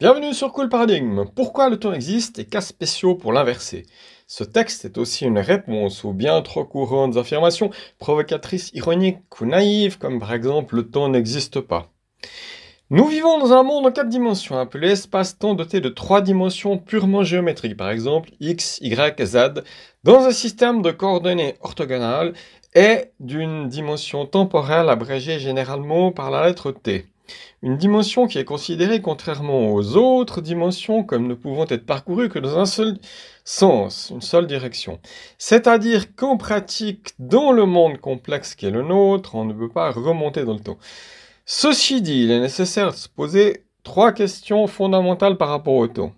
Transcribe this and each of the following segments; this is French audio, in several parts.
Bienvenue sur Cool Paradigme. Pourquoi le temps existe et cas spéciaux pour l'inverser Ce texte est aussi une réponse aux bien trop courantes affirmations provocatrices, ironiques ou naïves, comme par exemple le temps n'existe pas. Nous vivons dans un monde en quatre dimensions, appelé espace-temps doté de trois dimensions purement géométriques, par exemple x, y, z, dans un système de coordonnées orthogonales et d'une dimension temporelle abrégée généralement par la lettre t. Une dimension qui est considérée, contrairement aux autres dimensions, comme ne pouvant être parcourue que dans un seul sens, une seule direction. C'est-à-dire qu'en pratique, dans le monde complexe qui est le nôtre, on ne peut pas remonter dans le temps. Ceci dit, il est nécessaire de se poser trois questions fondamentales par rapport au temps.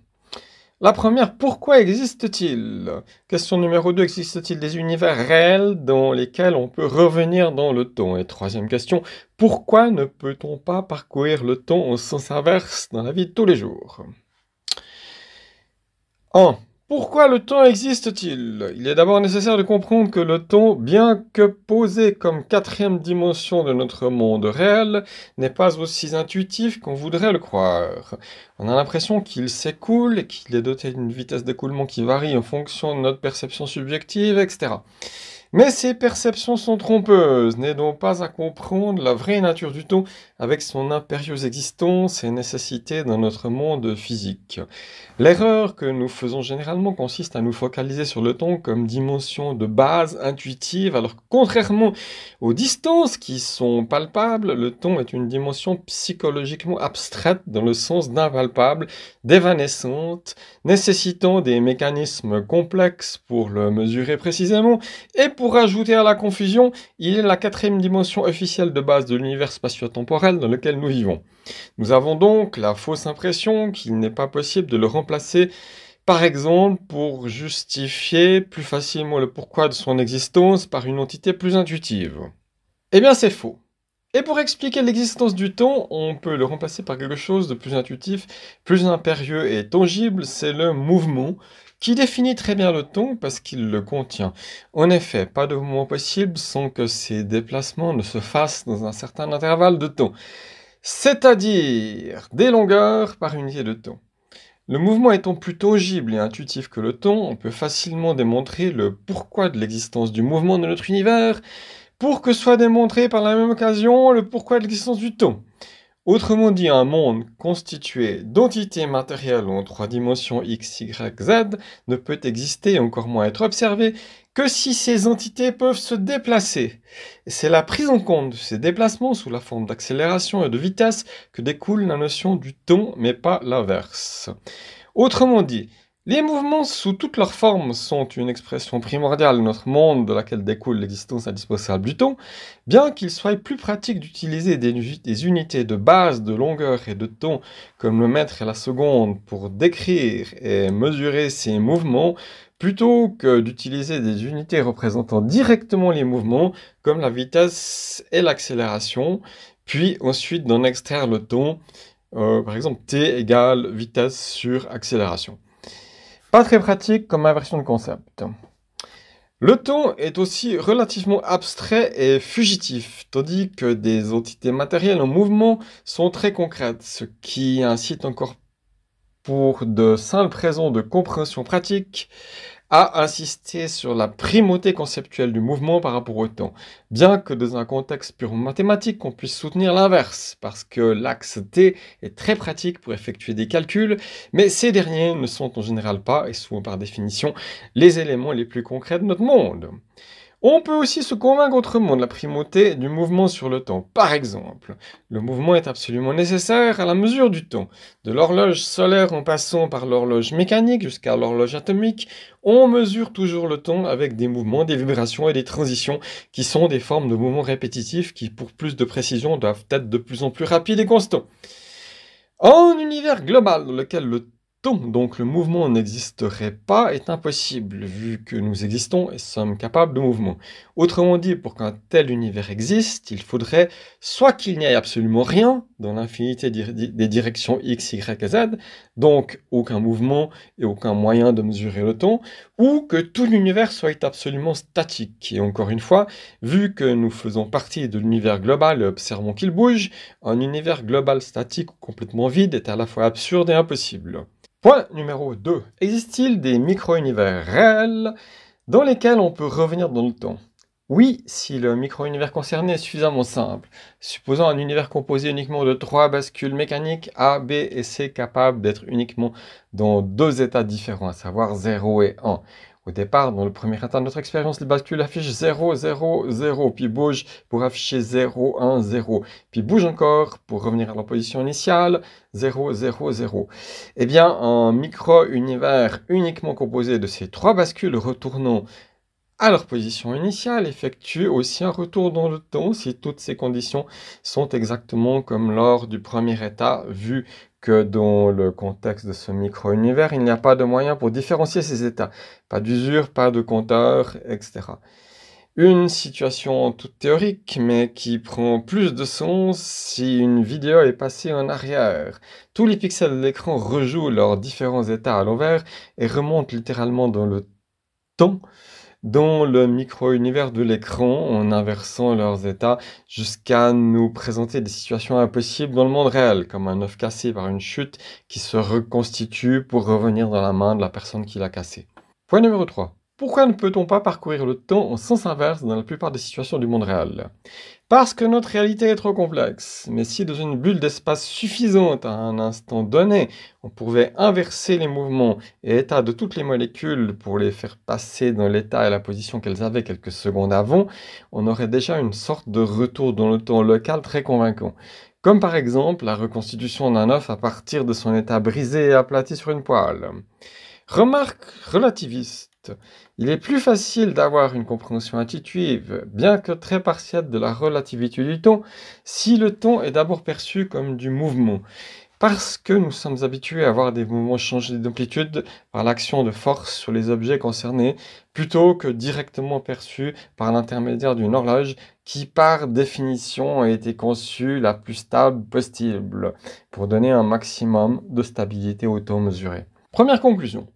La première, pourquoi existe-t-il Question numéro 2, existe-t-il des univers réels dans lesquels on peut revenir dans le temps Et troisième question, pourquoi ne peut-on pas parcourir le temps au sens inverse dans la vie de tous les jours 1. Pourquoi le temps existe-t-il Il est d'abord nécessaire de comprendre que le temps, bien que posé comme quatrième dimension de notre monde réel, n'est pas aussi intuitif qu'on voudrait le croire. On a l'impression qu'il s'écoule et qu'il est doté d'une vitesse d'écoulement qui varie en fonction de notre perception subjective, etc. Mais ces perceptions sont trompeuses, n'aidant pas à comprendre la vraie nature du temps avec son impérieuse existence et nécessité dans notre monde physique. L'erreur que nous faisons généralement consiste à nous focaliser sur le temps comme dimension de base intuitive, alors que contrairement aux distances qui sont palpables, le temps est une dimension psychologiquement abstraite dans le sens d'impalpable, d'évanescente, nécessitant des mécanismes complexes pour le mesurer précisément et pour pour ajouter à la confusion, il est la quatrième dimension officielle de base de l'univers spatio-temporel dans lequel nous vivons. Nous avons donc la fausse impression qu'il n'est pas possible de le remplacer par exemple, pour justifier plus facilement le pourquoi de son existence par une entité plus intuitive. Eh bien, c'est faux. Et pour expliquer l'existence du temps, on peut le remplacer par quelque chose de plus intuitif, plus impérieux et tangible, c'est le mouvement, qui définit très bien le ton parce qu'il le contient. En effet, pas de mouvement possible sans que ces déplacements ne se fassent dans un certain intervalle de ton. c'est-à-dire des longueurs par unité de ton. Le mouvement étant plus tangible et intuitif que le ton, on peut facilement démontrer le pourquoi de l'existence du mouvement de notre univers, pour que soit démontré par la même occasion le pourquoi de l'existence du ton. Autrement dit, un monde constitué d'entités matérielles en trois dimensions x, y, z ne peut exister, et encore moins être observé, que si ces entités peuvent se déplacer. C'est la prise en compte de ces déplacements sous la forme d'accélération et de vitesse que découle la notion du temps, mais pas l'inverse. Autrement dit, les mouvements sous toutes leurs formes sont une expression primordiale de notre monde de laquelle découle l'existence indispensable du temps, bien qu'il soit plus pratique d'utiliser des, unités de base de longueur et de temps comme le mètre et la seconde pour décrire et mesurer ces mouvements plutôt que d'utiliser des unités représentant directement les mouvements comme la vitesse et l'accélération, puis ensuite d'en extraire le temps, euh, par exemple t égale vitesse sur accélération. Pas très pratique comme inversion de concept. Le ton est aussi relativement abstrait et fugitif, tandis que des entités matérielles en mouvement sont très concrètes, ce qui incite encore pour de simples raisons de compréhension pratique a insisté sur la primauté conceptuelle du mouvement par rapport au temps, bien que dans un contexte purement mathématique, on puisse soutenir l'inverse, parce que l'axe T est très pratique pour effectuer des calculs, mais ces derniers ne sont en général pas, et souvent par définition, les éléments les plus concrets de notre monde. On peut aussi se convaincre autrement de la primauté du mouvement sur le temps. Par exemple, le mouvement est absolument nécessaire à la mesure du temps. De l'horloge solaire en passant par l'horloge mécanique jusqu'à l'horloge atomique, on mesure toujours le temps avec des mouvements, des vibrations et des transitions qui sont des formes de mouvements répétitifs qui, pour plus de précision, doivent être de plus en plus rapides et constants. En univers global dans lequel le donc le mouvement n'existerait pas est impossible, vu que nous existons et sommes capables de mouvement. Autrement dit, pour qu'un tel univers existe, il faudrait soit qu'il n'y ait absolument rien dans l'infinité des directions x, y et z, donc aucun mouvement et aucun moyen de mesurer le temps, ou que tout l'univers soit absolument statique. Et encore une fois, vu que nous faisons partie de l'univers global et observons qu'il bouge, un univers global statique ou complètement vide est à la fois absurde et impossible. Point numéro 2. Existe-t-il des micro-univers réels dans lesquels on peut revenir dans le temps Oui, si le micro-univers concerné est suffisamment simple. Supposons un univers composé uniquement de trois bascules mécaniques A, B et C capables d'être uniquement dans deux états différents, à savoir 0 et 1. Au départ, dans le premier atteint de notre expérience, les bascules affichent 0, 0, 0, puis bougent pour afficher 0, 1, 0, puis bougent encore pour revenir à leur position initiale, 0, 0, 0. Eh bien, un micro-univers uniquement composé de ces trois bascules retournant à leur position initiale, effectue aussi un retour dans le temps si toutes ces conditions sont exactement comme lors du premier état, vu que dans le contexte de ce micro-univers, il n'y a pas de moyen pour différencier ces états. Pas d'usure, pas de compteur, etc. Une situation toute théorique, mais qui prend plus de sens si une vidéo est passée en arrière. Tous les pixels de l'écran rejouent leurs différents états à l'envers et remontent littéralement dans le temps dans le micro-univers de l'écran en inversant leurs états jusqu'à nous présenter des situations impossibles dans le monde réel, comme un œuf cassé par une chute qui se reconstitue pour revenir dans la main de la personne qui l'a cassé. Point numéro 3. Pourquoi ne peut-on pas parcourir le temps en sens inverse dans la plupart des situations du monde réel Parce que notre réalité est trop complexe. Mais si dans une bulle d'espace suffisante à un instant donné, on pouvait inverser les mouvements et états de toutes les molécules pour les faire passer dans l'état et la position qu'elles avaient quelques secondes avant, on aurait déjà une sorte de retour dans le temps local très convaincant comme par exemple la reconstitution d'un œuf à partir de son état brisé et aplati sur une poêle. Remarque relativiste il est plus facile d'avoir une compréhension intuitive, bien que très partielle, de la relativité du ton, si le ton est d'abord perçu comme du mouvement. Parce que nous sommes habitués à voir des mouvements changer d'amplitude par l'action de force sur les objets concernés, plutôt que directement perçus par l'intermédiaire d'une horloge qui, par définition, a été conçue la plus stable possible, pour donner un maximum de stabilité au ton mesuré. Première conclusion.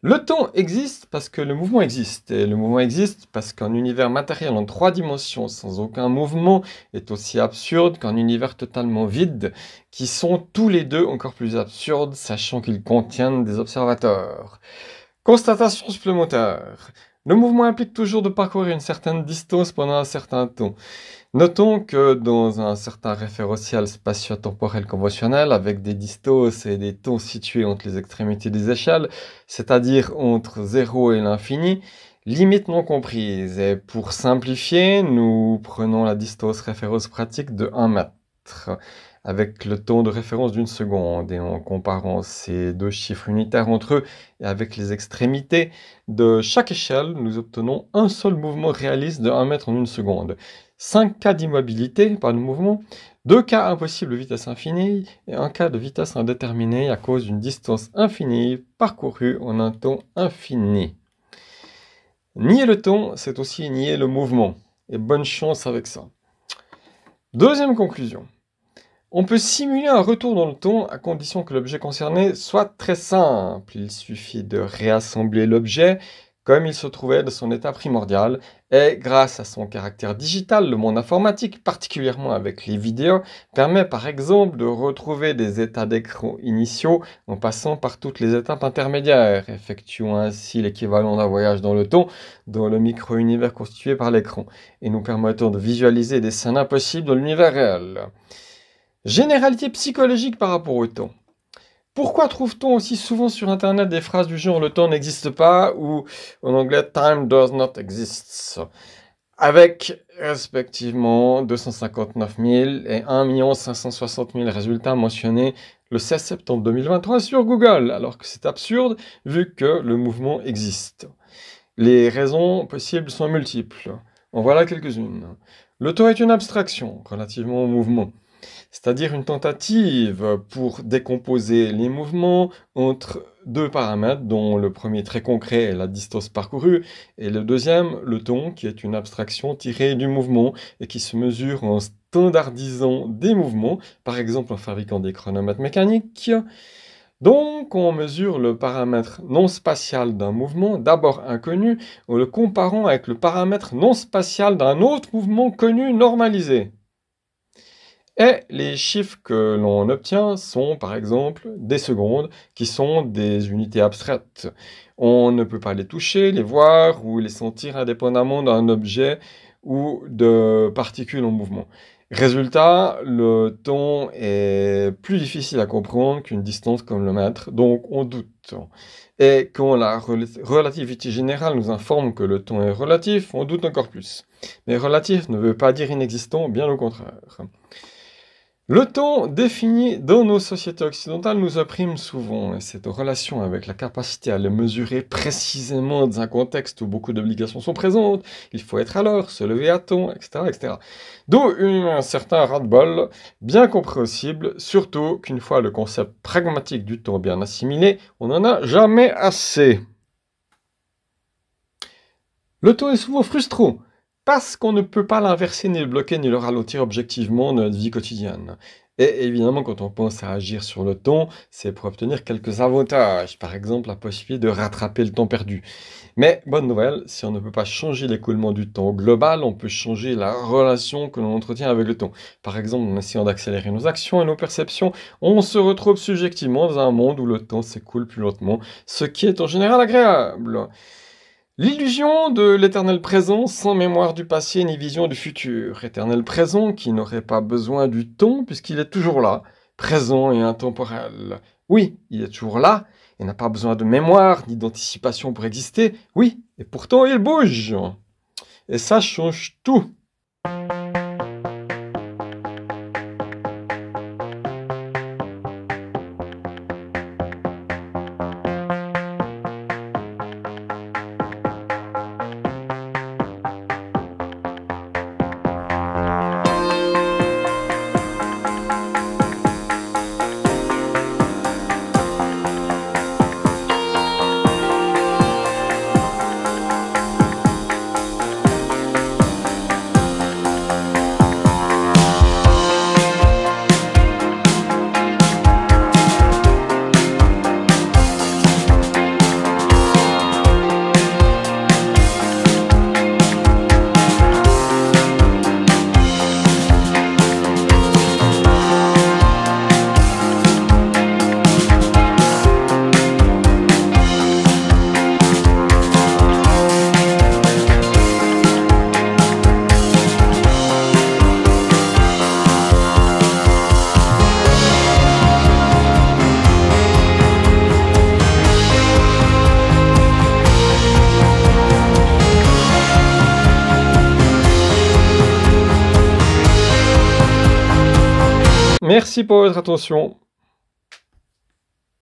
Le temps existe parce que le mouvement existe, et le mouvement existe parce qu'un univers matériel en trois dimensions sans aucun mouvement est aussi absurde qu'un univers totalement vide, qui sont tous les deux encore plus absurdes, sachant qu'ils contiennent des observateurs. Constatation supplémentaire. Le mouvement implique toujours de parcourir une certaine distance pendant un certain temps. Notons que dans un certain référentiel spatio-temporel conventionnel, avec des distos et des tons situés entre les extrémités des échelles, c'est-à-dire entre 0 et l'infini, limite non comprise. Et pour simplifier, nous prenons la distance référence pratique de 1 mètre avec le temps de référence d'une seconde et en comparant ces deux chiffres unitaires entre eux et avec les extrémités de chaque échelle, nous obtenons un seul mouvement réaliste de 1 mètre en une seconde. 5 cas d'immobilité par le mouvement, 2 cas impossibles de vitesse infinie et 1 cas de vitesse indéterminée à cause d'une distance infinie parcourue en un temps infini. Nier le temps, c'est aussi nier le mouvement. Et bonne chance avec ça. Deuxième conclusion. On peut simuler un retour dans le temps à condition que l'objet concerné soit très simple. Il suffit de réassembler l'objet comme il se trouvait de son état primordial, et grâce à son caractère digital, le monde informatique, particulièrement avec les vidéos, permet par exemple de retrouver des états d'écran initiaux en passant par toutes les étapes intermédiaires, effectuant ainsi l'équivalent d'un voyage dans le temps, dans le micro-univers constitué par l'écran, et nous permettant de visualiser des scènes impossibles dans l'univers réel. Généralité psychologique par rapport au temps. Pourquoi trouve-t-on aussi souvent sur Internet des phrases du genre le temps n'existe pas ou en anglais time does not exist avec respectivement 259 000 et 1 560 000 résultats mentionnés le 16 septembre 2023 sur Google, alors que c'est absurde vu que le mouvement existe. Les raisons possibles sont multiples. En voilà quelques-unes. Le temps est une abstraction relativement au mouvement c'est-à-dire une tentative pour décomposer les mouvements entre deux paramètres, dont le premier très concret est la distance parcourue, et le deuxième, le ton, qui est une abstraction tirée du mouvement et qui se mesure en standardisant des mouvements, par exemple en fabriquant des chronomètres mécaniques. Donc, on mesure le paramètre non spatial d'un mouvement, d'abord inconnu, en le comparant avec le paramètre non spatial d'un autre mouvement connu normalisé. Et les chiffres que l'on obtient sont par exemple des secondes, qui sont des unités abstraites. On ne peut pas les toucher, les voir ou les sentir indépendamment d'un objet ou de particules en mouvement. Résultat, le temps est plus difficile à comprendre qu'une distance comme le mètre, donc on doute. Et quand la relativité générale nous informe que le temps est relatif, on doute encore plus. Mais relatif ne veut pas dire inexistant, bien au contraire. Le temps défini dans nos sociétés occidentales nous opprime souvent, et cette relation avec la capacité à le mesurer précisément dans un contexte où beaucoup d'obligations sont présentes, il faut être à l'heure, se lever à ton, etc. etc. D'où un certain ras-de-bol, bien compréhensible, surtout qu'une fois le concept pragmatique du temps bien assimilé, on n'en a jamais assez. Le temps est souvent frustrant, parce qu'on ne peut pas l'inverser, ni le bloquer, ni le ralentir objectivement notre vie quotidienne. Et évidemment, quand on pense à agir sur le temps, c'est pour obtenir quelques avantages, par exemple la possibilité de rattraper le temps perdu. Mais bonne nouvelle, si on ne peut pas changer l'écoulement du temps global, on peut changer la relation que l'on entretient avec le temps. Par exemple, en essayant d'accélérer nos actions et nos perceptions, on se retrouve subjectivement dans un monde où le temps s'écoule plus lentement, ce qui est en général agréable. L'illusion de l'éternel présent sans mémoire du passé ni vision du futur. Éternel présent qui n'aurait pas besoin du temps puisqu'il est toujours là, présent et intemporel. Oui, il est toujours là et n'a pas besoin de mémoire ni d'anticipation pour exister. Oui, et pourtant il bouge. Et ça change tout. Merci pour votre attention.